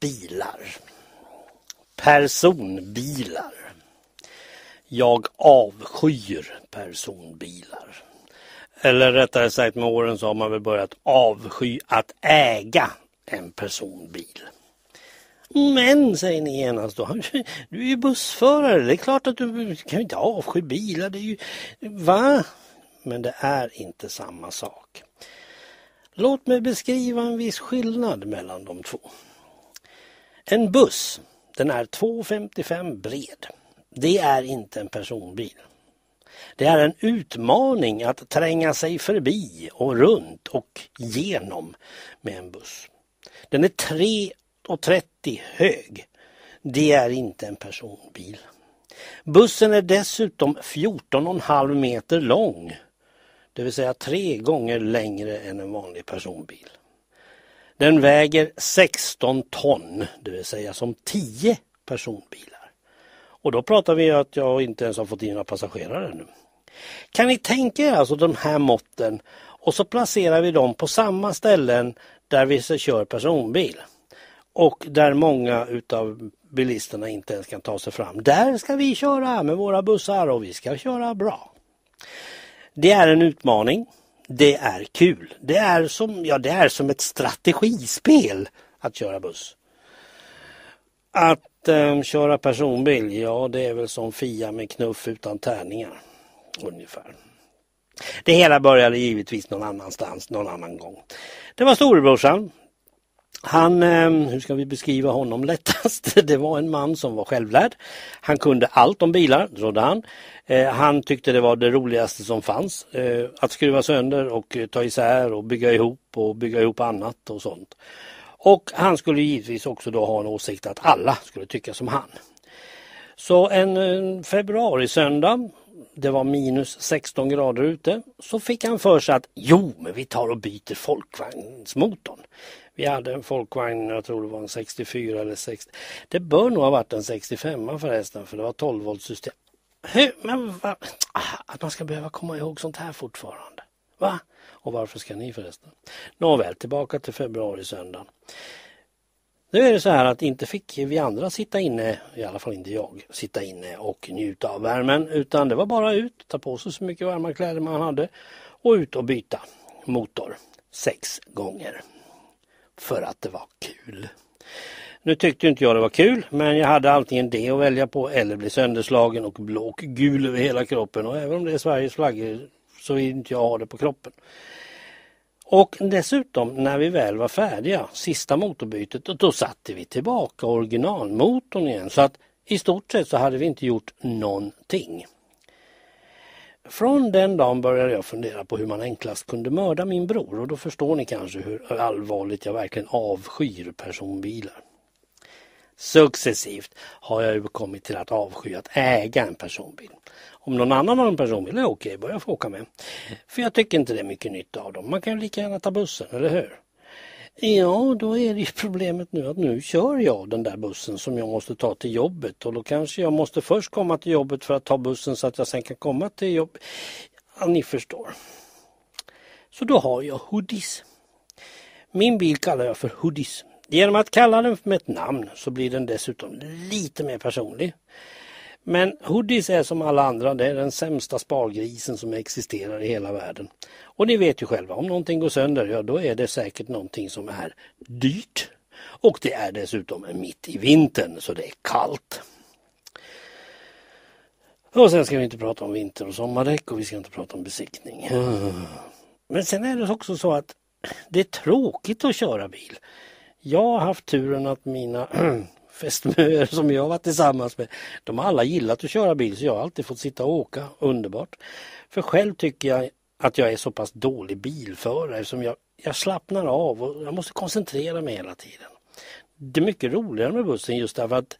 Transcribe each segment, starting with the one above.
bilar. Personbilar. Jag avskyr personbilar. Eller rättare sagt med åren så har man väl börjat avsky att äga en personbil. Men, säger ni genast då, du är ju bussförare, det är klart att du, du kan inte avsky bilar, det är ju... Va? Men det är inte samma sak. Låt mig beskriva en viss skillnad mellan de två. En buss, den är 2,55 bred. Det är inte en personbil. Det är en utmaning att tränga sig förbi och runt och genom med en buss. Den är 3,30 hög. Det är inte en personbil. Bussen är dessutom 14,5 meter lång, det vill säga tre gånger längre än en vanlig personbil. Den väger 16 ton, det vill säga som 10 personbilar. Och då pratar vi att jag inte ens har fått in några passagerare nu. Kan ni tänka er alltså de här måtten och så placerar vi dem på samma ställen där vi kör personbil och där många utav bilisterna inte ens kan ta sig fram. Där ska vi köra med våra bussar och vi ska köra bra. Det är en utmaning det är kul. Det är som, ja, det är som ett strategispel att köra buss. Att eh, köra personbil, ja det är väl som Fia med knuff utan tärningar. Ungefär. Det hela började givetvis någon annanstans, någon annan gång. Det var storebrorsan, han, ehm, hur ska vi beskriva honom lättast? Det var en man som var självlärd. Han kunde allt om bilar, trodde han. Eh, han tyckte det var det roligaste som fanns. Eh, att skruva sönder och eh, ta isär och bygga ihop och bygga ihop annat och sånt. Och han skulle givetvis också då ha en åsikt att alla skulle tycka som han. Så en februarisöndag det var minus 16 grader ute så fick han för sig att jo, men vi tar och byter folkvagnsmotorn. Vi hade en folkvagn, jag tror det var en 64 eller 60. Det bör nog ha varit en 65 förresten för det var 12 volt system. Hur, men va? Ah, att man ska behöva komma ihåg sånt här fortfarande. Va? Och varför ska ni förresten? Nåväl, tillbaka till februari söndagen. Nu är det så här att inte fick vi andra sitta inne, i alla fall inte jag, sitta inne och njuta av värmen utan det var bara ut, ta på sig så mycket varma kläder man hade och ut och byta motor sex gånger. För att det var kul. Nu tyckte inte jag det var kul men jag hade antingen det att välja på eller bli sönderslagen och blå och gul över hela kroppen och även om det är Sveriges flaggor så vill inte jag ha det på kroppen. Och dessutom när vi väl var färdiga, sista motorbytet, då satte vi tillbaka originalmotorn igen. Så att i stort sett så hade vi inte gjort någonting. Från den dagen började jag fundera på hur man enklast kunde mörda min bror och då förstår ni kanske hur allvarligt jag verkligen avskyr personbilar. Successivt har jag ju kommit till att avsky att äga en personbil. Om någon annan har en personbil är det okej, börja få åka med. För jag tycker inte det är mycket nytta av dem. Man kan ju lika gärna ta bussen, eller hur? Ja, då är det ju problemet nu att nu kör jag den där bussen som jag måste ta till jobbet och då kanske jag måste först komma till jobbet för att ta bussen så att jag sen kan komma till jobbet. Ja, ni förstår. Så då har jag hoodies. Min bil kallar jag för hoodies. Genom att kalla den med ett namn så blir den dessutom lite mer personlig. Men hoodies är som alla andra, det är den sämsta spargrisen som existerar i hela världen. Och ni vet ju själva, om någonting går sönder, ja då är det säkert någonting som är dyrt. Och det är dessutom mitt i vintern, så det är kallt. Och sen ska vi inte prata om vinter och sommardäck och vi ska inte prata om besiktning. Men sen är det också så att det är tråkigt att köra bil. Jag har haft turen att mina fästmöer som jag varit tillsammans med, de har alla gillat att köra bil så jag har alltid fått sitta och åka. Underbart! För själv tycker jag att jag är så pass dålig bilförare eftersom jag, jag slappnar av och jag måste koncentrera mig hela tiden. Det är mycket roligare med bussen just därför att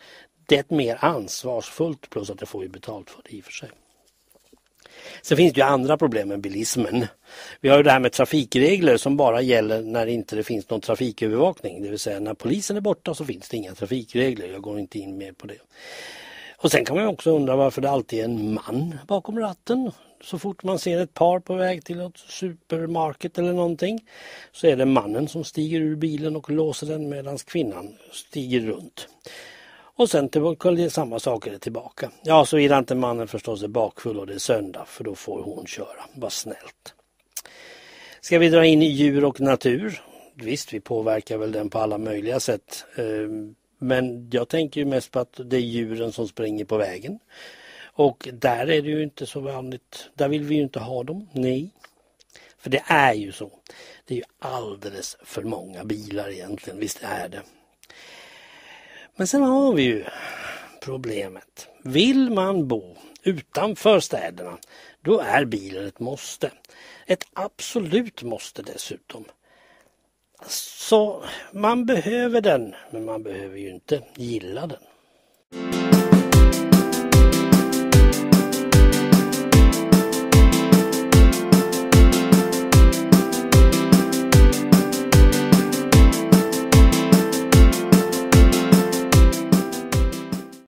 det är mer ansvarsfullt plus att jag får ju betalt för det i och för sig. Sen finns det ju andra problem med bilismen. Vi har ju det här med trafikregler som bara gäller när inte det finns någon trafikövervakning. Det vill säga när polisen är borta så finns det inga trafikregler. Jag går inte in mer på det. Och sen kan man också undra varför det alltid är en man bakom ratten. Så fort man ser ett par på väg till något supermarket eller någonting så är det mannen som stiger ur bilen och låser den medan kvinnan stiger runt. Och sen tillbaka, samma sak är det tillbaka. Ja, såvida inte mannen förstås är bakfull och det är söndag för då får hon köra. Vad snällt. Ska vi dra in djur och natur? Visst, vi påverkar väl den på alla möjliga sätt. Ehm, men jag tänker mest på att det är djuren som springer på vägen. Och där är det ju inte så vanligt. Där vill vi ju inte ha dem. Nej. För det är ju så. Det är ju alldeles för många bilar egentligen. Visst är det. Men sen har vi ju problemet. Vill man bo utanför städerna, då är bilen ett måste. Ett absolut måste dessutom. Så man behöver den, men man behöver ju inte gilla den.